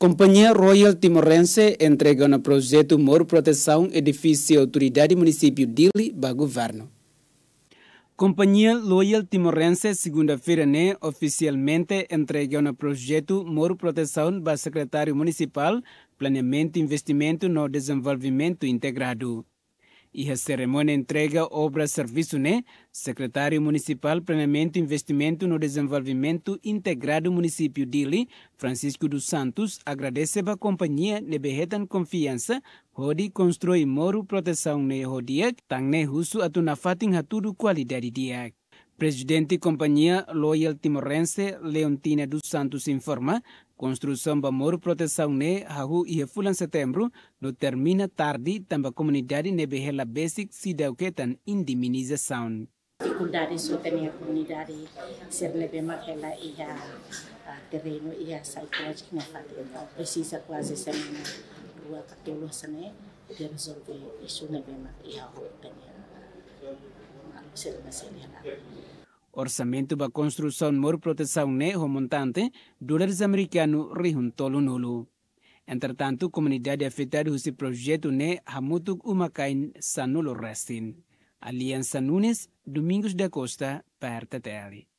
Companhia Royal Timorense entrega no projeto Moro Proteção Edifício Autoridade Município Dili para Governo. Companhia Royal Timorense, segunda-feira, né, oficialmente entregou no projeto Moro Proteção para Secretário Municipal Planeamento e Investimento no Desenvolvimento Integrado e a cerimônia entrega obra-serviço, né? Secretário Municipal Planeamento e Investimento no Desenvolvimento Integrado Município Dili, Francisco dos Santos, agradece a companhia de Confiança, Rodi constrói moro proteção ne Rodiak, tang ne husu atunafating tudo qualidade diak. Presidente e companhia Loyal Timorense Leontina dos Santos informa construção do muro proteção ne Rahu e fulan setembro no termina tarde também a comunidade nebehela basic tem indemnização. dificuldades tem a ah, comunidade ser leve maquela e a, terreno e a saúde que não falta precisa quase semana rua catolosa né de resolver isso leve maquela e a rua Orçamento para construção mor proteção neho montante, dólares americano rihun tolo nulo. Entretanto, comunidade afetada esse projeto ne hamutuk umakain sanulo restin. Aliança Nunes, Domingos da Costa, para a